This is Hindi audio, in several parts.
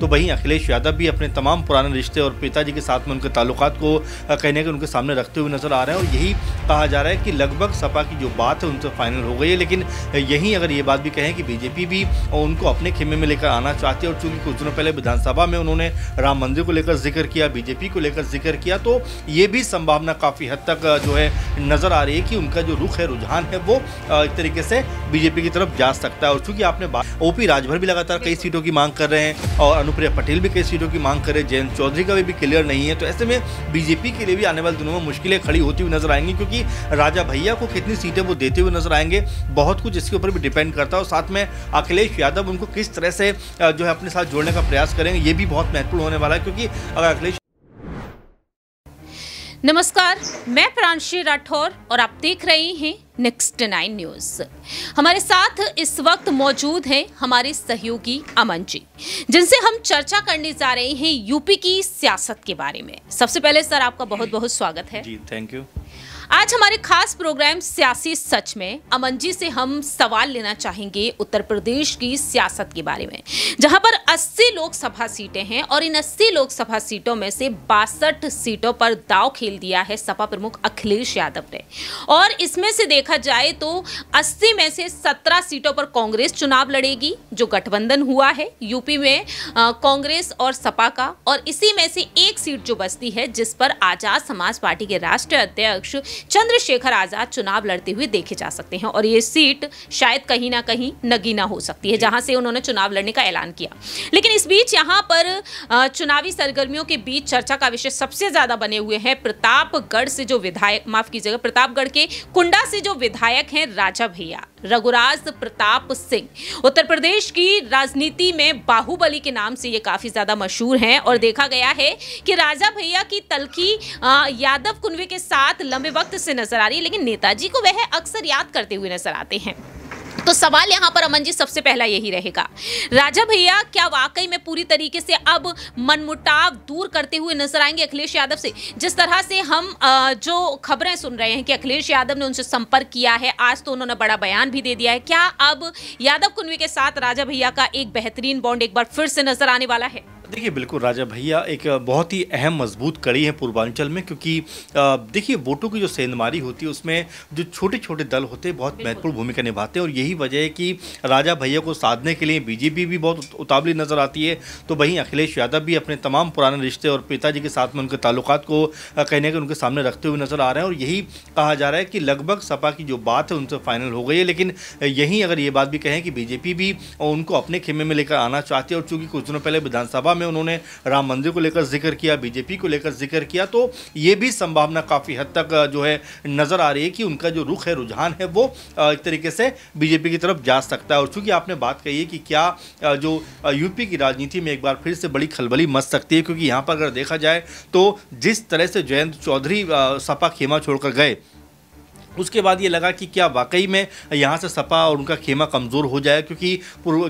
तो वहीं अखिलेश यादव भी अपने तमाम पुराने रिश्ते और पिताजी के साथ में उनके ताल्लुक को कहने के उनके सामने रखते हुए नजर आ रहे हैं और यही कहा जा रहा है कि लगभग सपा की जो बात है उनसे फाइनल हो गई है लेकिन यहीं अगर ये बात भी कहें कि बीजेपी भी उनको अपने खेमे में लेकर आना चाहती है और चूंकि कुछ दिनों पहले विधानसभा में उन्होंने राम मंदिर को लेकर जिक्र किया बीजेपी को लेकर जिक्र किया तो ये भी संभावना काफ़ी हद तक जो है नज़र आ रही है कि उनका जो रुख है रुझान है वो एक तरीके से बीजेपी की तरफ जा सकता है और चूंकि आपने ओ पी राजभर भी लगातार कई सीटों की मांग कर रहे हैं और अनुप्रिया पटेल भी कई सीटों की मांग करे जयंत चौधरी का भी, भी क्लियर नहीं है तो ऐसे में बीजेपी के लिए भी आने वाले दिनों में मुश्किलें खड़ी होती हुई नजर आएंगी क्योंकि राजा भैया को कितनी सीटें वो देते हुए नजर आएंगे बहुत कुछ इसके ऊपर भी डिपेंड करता है और साथ में अखिलेश यादव उनको किस तरह से जो है अपने साथ जोड़ने का प्रयास करेंगे ये भी बहुत महत्वपूर्ण होने वाला है क्योंकि अगर अखिलेश नमस्कार मैं प्रांशी राठौर और आप देख रहे हैं नेक्स्ट नाइन न्यूज हमारे साथ इस वक्त मौजूद हैं हमारे सहयोगी अमन जी जिनसे हम चर्चा करने जा रहे हैं यूपी की सियासत के बारे में सबसे पहले सर आपका बहुत बहुत स्वागत है जी थैंक यू आज हमारे खास प्रोग्राम सियासी सच में अमन जी से हम सवाल लेना चाहेंगे उत्तर प्रदेश की सियासत के बारे में जहां पर 80 लोकसभा सीटें हैं और इन 80 लोकसभा सीटों में से बासठ सीटों पर दाव खेल दिया है सपा प्रमुख अखिलेश यादव ने और इसमें से देखा जाए तो 80 में से 17 सीटों पर कांग्रेस चुनाव लड़ेगी जो गठबंधन हुआ है यूपी में कांग्रेस और सपा का और इसी में से एक सीट जो बचती है जिस पर आजाद समाज पार्टी के राष्ट्रीय अध्यक्ष चंद्रशेखर आजाद चुनाव लड़ते हुए देखे जा सकते हैं और ये सीट शायद कहीं ना कहीं नगीना हो सकती है जहां से उन्होंने चुनाव लड़ने का ऐलान किया लेकिन इस बीच यहां पर चुनावी सरगर्मियों के बीच चर्चा का विषय सबसे ज्यादा बने हुए हैं प्रतापगढ़ से जो विधायक माफ कीजिएगा प्रतापगढ़ के कुंडा से जो विधायक हैं राजा भैया रघुराज प्रताप सिंह उत्तर प्रदेश की राजनीति में बाहुबली के नाम से ये काफ़ी ज़्यादा मशहूर हैं और देखा गया है कि राजा भैया की तलखी यादव कुनवे के साथ लंबे वक्त से नजर आ रही है लेकिन नेताजी को वह अक्सर याद करते हुए नजर आते हैं तो सवाल यहां पर अमन जी सबसे पहला यही रहेगा राजा भैया क्या वाकई में पूरी तरीके से अब मनमुटाव दूर करते हुए नजर आएंगे अखिलेश यादव से जिस तरह से हम जो खबरें सुन रहे हैं कि अखिलेश यादव ने उनसे संपर्क किया है आज तो उन्होंने बड़ा बयान भी दे दिया है क्या अब यादव कुंडवी के साथ राजा भैया का एक बेहतरीन बॉन्ड एक बार फिर से नजर आने वाला है देखिए बिल्कुल राजा भैया एक बहुत ही अहम मजबूत कड़ी है पूर्वांचल में क्योंकि देखिए वोटों की जो सेंधमारी होती है उसमें जो छोटे छोटे दल होते हैं बहुत महत्वपूर्ण भूमिका निभाते हैं और यही वजह है कि राजा भैया को साधने के लिए बीजेपी भी बहुत उतावली नज़र आती है तो वहीं अखिलेश यादव भी अपने तमाम पुराने रिश्ते और पिताजी के साथ में उनके ताल्लुक को कहने के उनके सामने रखते हुए नज़र आ रहे हैं और यही कहा जा रहा है कि लगभग सपा की जो बात है उनसे फाइनल हो गई है लेकिन यहीं अगर ये बात भी कहें कि बीजेपी भी उनको अपने खेमे में लेकर आना चाहती है और चूँकि कुछ दिनों पहले विधानसभा में उन्होंने राम मंदिर को लेकर जिक्र किया बीजेपी को लेकर जिक्र किया तो ये भी संभावना काफ़ी हद तक जो है नज़र आ रही है कि उनका जो रुख है रुझान है वो एक तरीके से बीजेपी की तरफ जा सकता है और चूँकि आपने बात कही है कि क्या जो यूपी की राजनीति में एक बार फिर से बड़ी खलबली मच सकती है क्योंकि यहाँ पर अगर देखा जाए तो जिस तरह से जयंत चौधरी सपा खेमा छोड़कर गए उसके बाद ये लगा कि क्या वाकई में यहाँ से सपा और उनका खेमा कमज़ोर हो जाए क्योंकि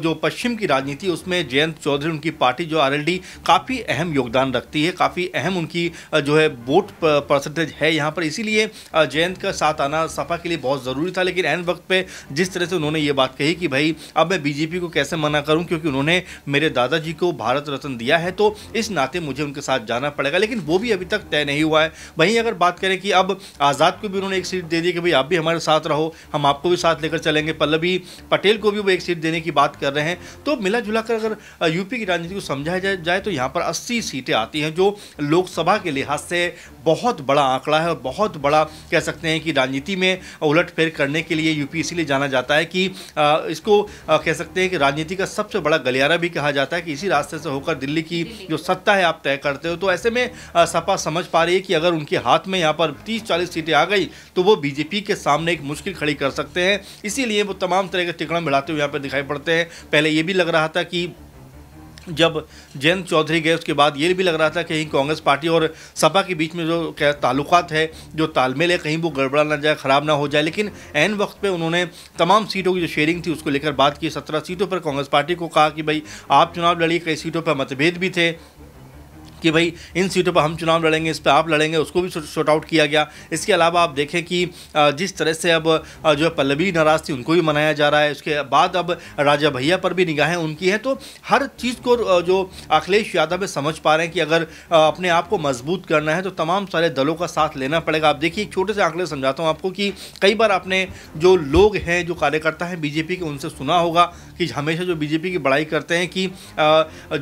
जो पश्चिम की राजनीति उसमें जयंत चौधरी उनकी पार्टी जो आरएलडी काफ़ी अहम योगदान रखती है काफ़ी अहम उनकी जो है वोट परसेंटेज है यहाँ पर इसीलिए जयंत का साथ आना सपा के लिए बहुत ज़रूरी था लेकिन एन वक्त पर जिस तरह से उन्होंने ये बात कही कि भाई अब मैं बीजेपी को कैसे मना करूँ क्योंकि उन्होंने मेरे दादाजी को भारत रत्न दिया है तो इस नाते मुझे उनके साथ जाना पड़ेगा लेकिन वो भी अभी तक तय नहीं हुआ है वहीं अगर बात करें कि अब आज़ाद को भी उन्होंने एक सीट दे दी चाहिए कि भाई आप भी हमारे साथ रहो हम आपको भी साथ लेकर चलेंगे पल्लवी पटेल को भी वो एक सीट देने की बात कर रहे हैं तो मिला जुला कर अगर यूपी की राजनीति को समझाया जाए, जाए तो यहाँ पर अस्सी सीटें आती हैं जो लोकसभा के लिहाज से बहुत बड़ा आंकड़ा है और बहुत बड़ा कह सकते हैं कि राजनीति में फेर करने के लिए यूपी इसीलिए जाना जाता है कि इसको कह सकते हैं कि राजनीति का सबसे बड़ा गलियारा भी कहा जाता है कि इसी रास्ते से होकर दिल्ली की जो सत्ता है आप तय करते हो तो ऐसे में सपा समझ पा रही है कि अगर उनके हाथ में यहाँ पर तीस चालीस सीटें आ गई तो वो बीजेपी के सामने एक मुश्किल खड़ी कर सकते हैं इसीलिए वो तमाम तरह के टिकड़म मिलाते हुए यहाँ पर दिखाई पड़ते हैं पहले ये भी लग रहा था कि जब जयंत चौधरी गए उसके बाद ये भी लग रहा था कहीं कांग्रेस पार्टी और सपा के बीच में जो क्या ताल्लुकात है जो तालमेल है कहीं वो गड़बड़ा ना जाए ख़राब ना हो जाए लेकिन एन वक्त पे उन्होंने तमाम सीटों की जो शेयरिंग थी उसको लेकर बात की सत्रह सीटों पर कांग्रेस पार्टी को कहा कि भाई आप चुनाव लड़िए कई सीटों पर मतभेद भी थे कि भाई इन सीटों पर हम चुनाव लड़ेंगे इस पर आप लड़ेंगे उसको भी शॉर्ट आउट किया गया इसके अलावा आप देखें कि जिस तरह से अब जो है पल्लवी नाराज थी उनको भी मनाया जा रहा है उसके बाद अब राजा भैया पर भी निगाहें उनकी हैं तो हर चीज़ को जो अखिलेश यादव समझ पा रहे हैं कि अगर अपने आप को मजबूत करना है तो तमाम सारे दलों का साथ लेना पड़ेगा आप देखिए एक छोटे से आंकड़े समझाता हूँ आपको कि कई बार आपने जो लोग हैं जो कार्यकर्ता हैं बीजेपी के उनसे सुना होगा कि हमेशा जो बीजेपी की बड़ाई करते हैं कि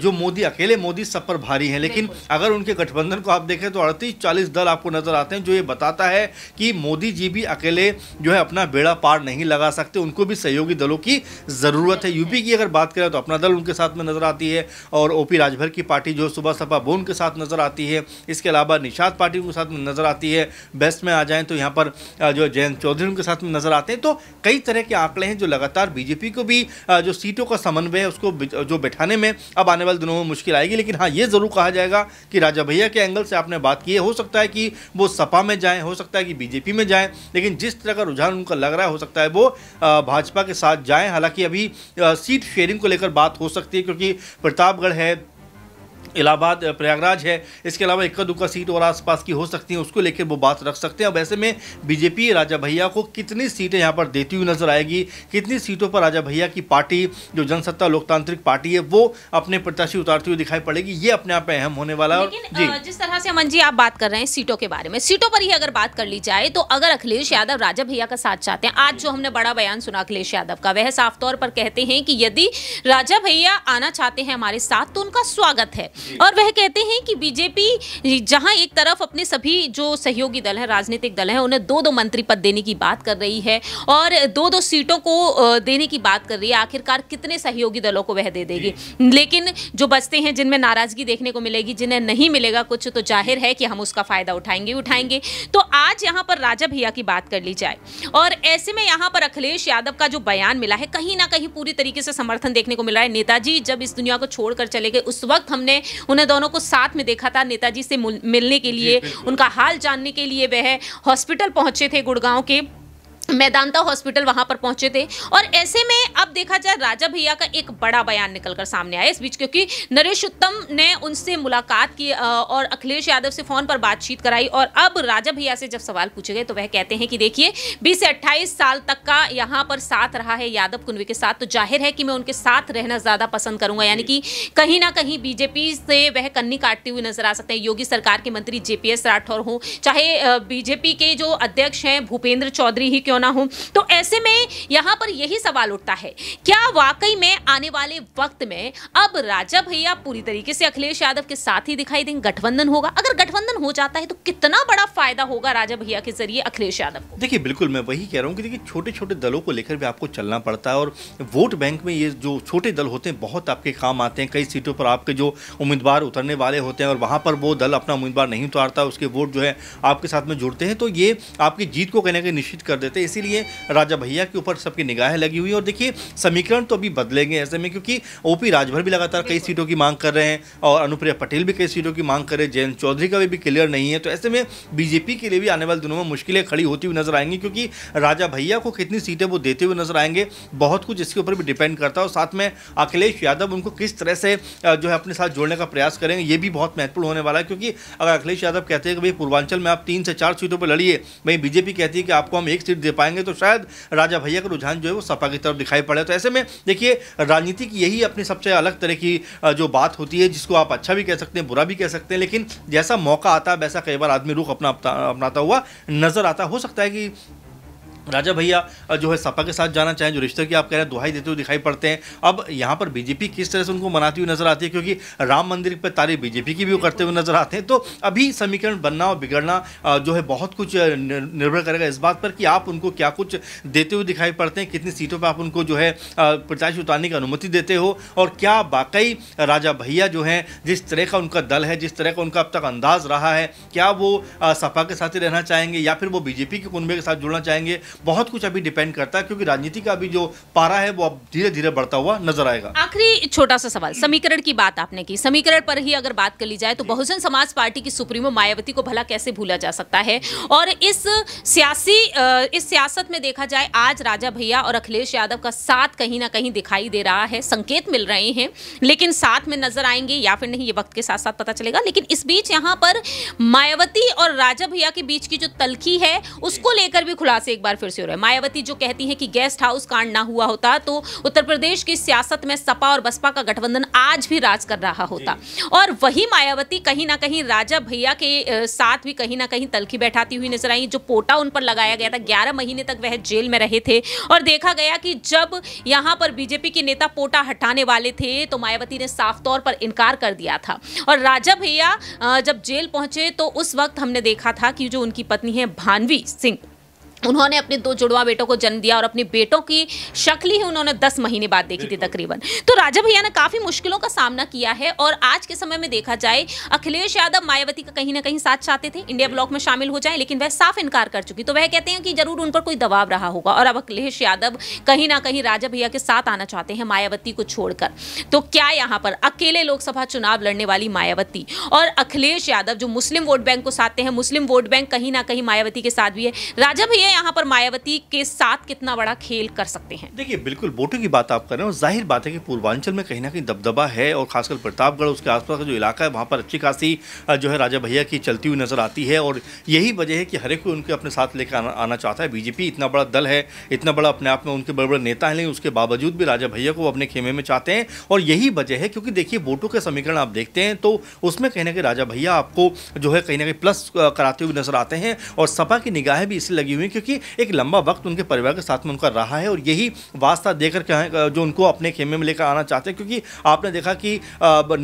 जो मोदी अकेले मोदी सब पर भारी हैं लेकिन अगर उनके गठबंधन को आप देखें तो अड़तीस चालीस दल आपको नजर आते हैं जो ये बताता है कि मोदी जी भी अकेले जो है अपना बेड़ा पार नहीं लगा सकते उनको भी सहयोगी दलों की ज़रूरत है यूपी की अगर बात करें तो अपना दल उनके साथ में नज़र आती है और ओ राजभर की पार्टी जो सुबह सपा वो उनके साथ नज़र आती है इसके अलावा निषाद पार्टी उनके साथ में नज़र आती है बेस्ट में आ जाए तो यहाँ पर जो जयंत चौधरी उनके साथ में नज़र आते हैं तो कई तरह के आंकड़े हैं जो लगातार बीजेपी को भी जो जो सीटों का समन्वय है उसको जो बैठाने में अब आने वाले दिनों में मुश्किल आएगी लेकिन हाँ ये ज़रूर कहा जाएगा कि राजा भैया के एंगल से आपने बात की है हो सकता है कि वो सपा में जाएँ हो सकता है कि बीजेपी में जाएँ लेकिन जिस तरह का रुझान उनका लग रहा है हो सकता है वो भाजपा के साथ जाएँ हालांकि अभी सीट शेयरिंग को लेकर बात हो सकती है क्योंकि प्रतापगढ़ है इलाहाबाद प्रयागराज है इसके अलावा इक्का दुक्का सीट और आसपास की हो सकती है उसको लेकर वो बात रख सकते हैं अब ऐसे में बीजेपी राजा भैया को कितनी सीटें यहाँ पर देती हुई नजर आएगी कितनी सीटों पर राजा भैया की पार्टी जो जनसत्ता लोकतांत्रिक पार्टी है वो अपने प्रत्याशी उतारती हुई दिखाई पड़ेगी ये अपने आप में अहम होने वाला है जी जिस तरह से अमन जी आप बात कर रहे हैं सीटों के बारे में सीटों पर ही अगर बात कर ली जाए तो अगर अखिलेश यादव राजा भैया का साथ चाहते हैं आज जो हमने बड़ा बयान सुना अखिलेश यादव का वह साफ तौर पर कहते हैं कि यदि राजा भैया आना चाहते हैं हमारे साथ तो उनका स्वागत है और वह कहते हैं कि बीजेपी जहां एक तरफ अपने सभी जो सहयोगी दल है राजनीतिक दल है उन्हें दो दो मंत्री पद देने की बात कर रही है और दो दो सीटों को देने की बात कर रही है आखिरकार कितने सहयोगी दलों को वह दे देगी लेकिन जो बचते हैं जिनमें नाराजगी देखने को मिलेगी जिन्हें नहीं मिलेगा कुछ तो जाहिर है कि हम उसका फायदा उठाएंगे उठाएंगे तो आज यहाँ पर राजा भैया की बात कर ली जाए और ऐसे में यहाँ पर अखिलेश यादव का जो बयान मिला है कहीं ना कहीं पूरी तरीके से समर्थन देखने को मिला है नेताजी जब इस दुनिया को छोड़कर चले गए उस वक्त हमने उन्हें दोनों को साथ में देखा था नेताजी से मिलने के लिए उनका हाल जानने के लिए वह हॉस्पिटल पहुंचे थे गुड़गांव के मैदानता हॉस्पिटल वहां पर पहुंचे थे और ऐसे में अब देखा जाए राजा भैया का एक बड़ा बयान निकलकर सामने आया इस बीच क्योंकि नरेश उत्तम ने उनसे मुलाकात की और अखिलेश यादव से फोन पर बातचीत कराई और अब राजा भैया से जब सवाल पूछे गए तो वह कहते हैं कि देखिए बीस से अट्ठाईस साल तक का यहाँ पर साथ रहा है यादव कुनवे के साथ तो जाहिर है कि मैं उनके साथ रहना ज़्यादा पसंद करूंगा यानी कि कहीं ना कहीं बीजेपी से वह कन्नी काटते हुए नजर आ सकते हैं योगी सरकार के मंत्री जेपीएस राठौर हों चाहे बीजेपी के जो अध्यक्ष हैं भूपेंद्र चौधरी ही क्यों क्यों ना हो तो ऐसे में यहाँ पर यही सवाल उठता है क्या वाकई में आने वाले वक्त में अब राजा भैया पूरी तरीके से अखिलेश यादव के साथ ही दिखाई देंगे गठबंधन होगा अगर गठबंधन हो जाता है तो कितना बड़ा फायदा होगा राजा भैया के जरिए अखिलेश यादव देखिए बिल्कुल मैं वही कह रहा हूँ कि देखिए छोटे छोटे दलों को लेकर भी आपको चलना पड़ता है और वोट बैंक में ये जो छोटे दल होते हैं बहुत आपके काम आते हैं कई सीटों पर आपके जो उम्मीदवार उतरने वाले होते हैं और वहाँ पर वो दल अपना उम्मीदवार नहीं उतारता उसके वोट जो है आपके साथ में जुड़ते हैं तो ये आपकी जीत को कहने के निश्चित कर देते हैं इसीलिए राजा भैया के ऊपर सबकी निगाहें लगी हुई और देखिए समीकरण तो अभी बदलेंगे ऐसे में क्योंकि ओपी राजभर भी लगातार कई सीटों की मांग कर रहे हैं और अनुप्रिया पटेल भी कई सीटों की मांग कर रहे हैं जयंत चौधरी का भी, भी क्लियर नहीं है तो ऐसे में बीजेपी के लिए भी आने वाले दिनों में मुश्किलें खड़ी होती हुई नजर आएंगी क्योंकि राजा भैया को कितनी सीटें वो देते हुए नजर आएंगे बहुत कुछ इसके ऊपर भी डिपेंड करता है और साथ में अखिलेश यादव उनको किस तरह से जो है अपने साथ जोड़ने का प्रयास करेंगे ये भी बहुत महत्वपूर्ण होने वाला है क्योंकि अगर अखिलेश यादव कहते हैं कि भाई पूर्वांचल में आप तीन से चार सीटों पर लड़िए वहीं बीजेपी कहती है कि आपको हम एक सीट दे पाएंगे तो शायद राजा भैया का रुझान जो है वो सपा की तरफ दिखाई पड़े तो ऐसे में देखिए राजनीति की यही अपनी सबसे अलग तरह की जो बात होती है जिसको आप अच्छा भी कह सकते हैं बुरा भी कह सकते हैं लेकिन जैसा मौका आता है वैसा कई बार आदमी रुख अपना अपनाता हुआ नजर आता हो सकता है कि राजा भैया जो है सपा के साथ जाना चाहें जो रिश्ते की आप कह रहे हैं दुहाई देते हुए दिखाई पड़ते हैं अब यहाँ पर बीजेपी किस तरह से उनको मनाती हुई नजर आती है क्योंकि राम मंदिर पर तारीफ बीजेपी की भी वो करते हुए नजर आते हैं तो अभी समीकरण बनना और बिगड़ना जो है बहुत कुछ निर्भर करेगा इस बात पर कि आप उनको क्या कुछ देते हुए दिखाई पड़ते हैं कितनी सीटों पर आप उनको जो है प्रत्याशी उतारने की अनुमति देते हो और क्या वाकई राजा भैया जो हैं जिस तरह का उनका दल है जिस तरह का उनका अब तक अंदाज रहा है क्या वो सपा के साथ ही रहना चाहेंगे या फिर वो बीजेपी के कुनबे के साथ जुड़ना चाहेंगे बहुत कुछ अभी डिपेंड करता है क्योंकि राजनीति का अभी जो पारा है वो अब धीरे धीरे बढ़ता हुआ नजर आएगा आखिरी छोटा सा सवाल समीकरण की बात आपने की समीकरण पर ही अगर बात कर ली जाए तो बहुजन समाज पार्टी की सुप्रीमो मायावती को भला कैसे भूला जा सकता है और इस सियासी इस सियासत में देखा जाए आज राजा भैया और अखिलेश यादव का साथ कहीं ना कहीं दिखाई दे रहा है संकेत मिल रहे हैं लेकिन साथ में नजर आएंगे या फिर नहीं ये वक्त के साथ साथ पता चलेगा लेकिन इस बीच यहाँ पर मायावती और राजा भैया के बीच की जो तलखी है उसको लेकर भी खुलासे एक बार फिर फिर से हो रहा है मायावती जो कहती हैं कि गेस्ट हाउस कांड ना हुआ होता तो उत्तर प्रदेश की सियासत में सपा और बसपा का गठबंधन आज भी राज कर रहा होता और वही मायावती कहीं ना कहीं राजा भैया के साथ भी कहीं ना कहीं तलखी बैठाती हुई नजर आई जो पोटा उन पर लगाया गया था ग्यारह महीने तक वह जेल में रहे थे और देखा गया कि जब यहां पर बीजेपी के नेता पोटा हटाने वाले थे तो मायावती ने साफ तौर पर इनकार कर दिया था और राजा भैया जब जेल पहुंचे तो उस वक्त हमने देखा था कि जो उनकी पत्नी है भानवी सिंह उन्होंने अपने दो जुड़वा बेटों को जन्म दिया और अपने बेटों की शक्ल ही उन्होंने दस महीने बाद देखी थी तकरीबन तो राजा भैया ने काफ़ी मुश्किलों का सामना किया है और आज के समय में देखा जाए अखिलेश यादव मायावती का कहीं ना कहीं साथ चाहते थे इंडिया ब्लॉक में शामिल हो जाए लेकिन वह साफ इनकार कर चुकी तो वह कहते हैं कि जरूर उन पर कोई दबाव रहा होगा और अब अखिलेश यादव कहीं ना कहीं राजा भैया के साथ आना चाहते हैं मायावती को छोड़कर तो क्या यहाँ पर अकेले लोकसभा चुनाव लड़ने वाली मायावती और अखिलेश यादव जो मुस्लिम वोट बैंक को साधते हैं मुस्लिम वोट बैंक कहीं ना कहीं मायावती के साथ भी है राजा भैया हैं यहाँ पर मायावती के साथ कितना बड़ा खेल कर सकते हैं देखिए बिल्कुल वोटों की बात आप कर रहे हैं और जाहिर बात है कि पूर्वांचल में कहीं ना कहीं दबदबा है और खासकर प्रतापगढ़ उसके आसपास का जो इलाका है वहाँ पर अच्छी खासी जो है राजा भैया की चलती हुई नजर आती है और यही वजह है कि हर एक कोई उनके अपने साथ लेकर आना, आना चाहता है बीजेपी इतना बड़ा दल है इतना बड़ा अपने आप में उनके बड़े बड़े नेता हैं लेकिन उसके बावजूद भी राजा भैया को अपने खेमे में चाहते हैं और यही वजह है क्योंकि देखिए वोटों के समीकरण आप देखते हैं तो उसमें कहीं ना कहीं राजा भैया आपको जो है कहीं ना कहीं प्लस कराते हुए नजर आते हैं और सपा की निगाहें भी इसलिए लगी हुई कि क्योंकि एक लंबा वक्त उनके परिवार के साथ में उनका रहा है और यही वास्ता देकर जो उनको अपने खेमे में लेकर आना चाहते हैं क्योंकि आपने देखा कि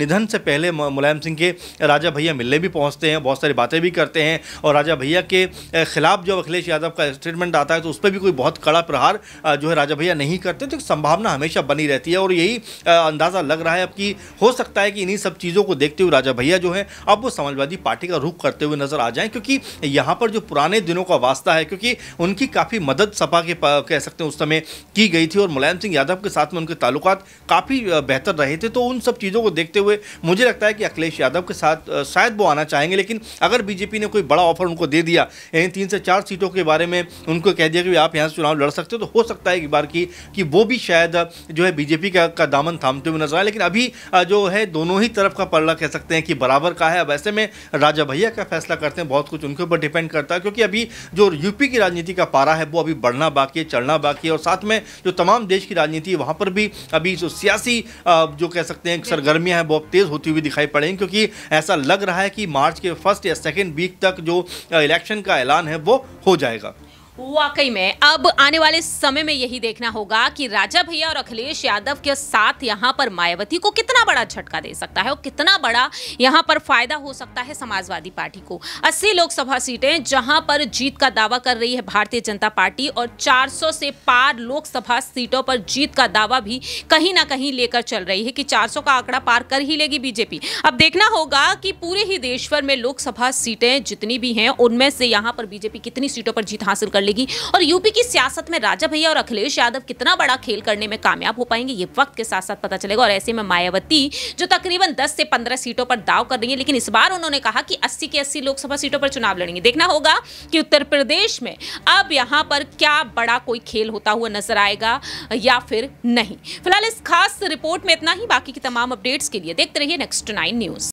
निधन से पहले मुलायम सिंह के राजा भैया मिलने भी पहुँचते हैं बहुत सारी बातें भी करते हैं और राजा भैया के खिलाफ जब अखिलेश यादव का स्टेटमेंट आता है तो उस पर भी कोई बहुत कड़ा प्रहार जो है राजा भैया नहीं करते तो संभावना हमेशा बनी रहती है और यही अंदाज़ा लग रहा है अब कि हो सकता है कि इन्हीं सब चीज़ों को देखते हुए राजा भैया जो है अब वो समाजवादी पार्टी का रुख करते हुए नजर आ जाएं क्योंकि यहाँ पर जो पुराने दिनों का वास्ता है क्योंकि उनकी काफ़ी मदद सपा के कह सकते हैं उस समय की गई थी और मुलायम सिंह यादव के साथ में उनके ताल्लुक काफ़ी बेहतर रहे थे तो उन सब चीज़ों को देखते हुए मुझे लगता है कि अखिलेश यादव के साथ शायद वो आना चाहेंगे लेकिन अगर बीजेपी ने कोई बड़ा ऑफर उनको दे दिया यानी तीन से चार सीटों के बारे में उनको कह दिया कि आप यहाँ से चुनाव लड़ सकते हो तो हो सकता है एक बार की कि वो भी शायद जो है बीजेपी का, का दामन थामते हुए नजर आए लेकिन अभी जो है दोनों ही तरफ का पल्ला कह सकते हैं कि बराबर का है अब ऐसे में राजा भैया का फैसला करते हैं बहुत कुछ उनके ऊपर डिपेंड करता है क्योंकि अभी जो यूपी की राजनीति राजनीति का पारा है वो अभी बढ़ना बाकी है चढ़ना बाकी है और साथ में जो तमाम देश की राजनीति है वहाँ पर भी अभी जो सियासी जो कह सकते हैं सरगर्मियाँ हैं बहुत तेज़ होती हुई दिखाई पड़ेंगी क्योंकि ऐसा लग रहा है कि मार्च के फर्स्ट या सेकेंड वीक तक जो इलेक्शन का ऐलान है वो हो जाएगा वाकई में अब आने वाले समय में यही देखना होगा कि राजा भैया और अखिलेश यादव के साथ यहाँ पर मायावती को कितना बड़ा झटका दे सकता है और कितना बड़ा यहाँ पर फायदा हो सकता है समाजवादी पार्टी को 80 लोकसभा सीटें जहाँ पर जीत का दावा कर रही है भारतीय जनता पार्टी और 400 से पार लोकसभा सीटों पर जीत का दावा भी कहीं ना कहीं लेकर चल रही है कि चार का आंकड़ा पार कर ही लेगी बीजेपी अब देखना होगा कि पूरे ही देश भर में लोकसभा सीटें जितनी भी हैं उनमें से यहाँ पर बीजेपी कितनी सीटों पर जीत हासिल कर लेगी और यूपी की सियासत में राजा भैया और अखिलेश यादव कितना बड़ा खेल करने में कामयाब हो पाएंगे ये वक्त के साथ साथ पता चलेगा और ऐसे में मायावती जो तकरीबन दस से पंद्रह सीटों पर दाव कर रही है लेकिन इस बार उन्होंने कहा कि अस्सी के अस्सी लोकसभा सीटों पर चुनाव लड़ेंगे देखना होगा कि उत्तर प्रदेश में अब यहां पर क्या बड़ा कोई खेल होता हुआ नजर आएगा या फिर नहीं फिलहाल इस खास रिपोर्ट में इतना ही बाकी की तमाम अपडेट्स के लिए देखते रहिए नेक्स्ट नाइन न्यूज़